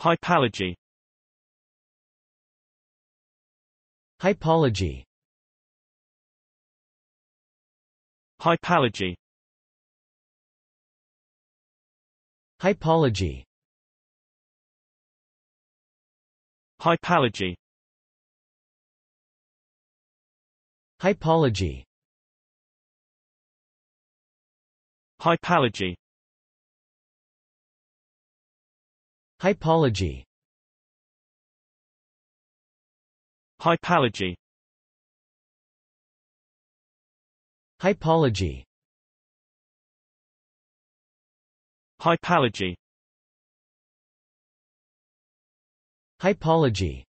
Hypology Hypology Hypology Hypology Hypology Hypology Hypology Hypology Hypology Hypology Hypology Hypology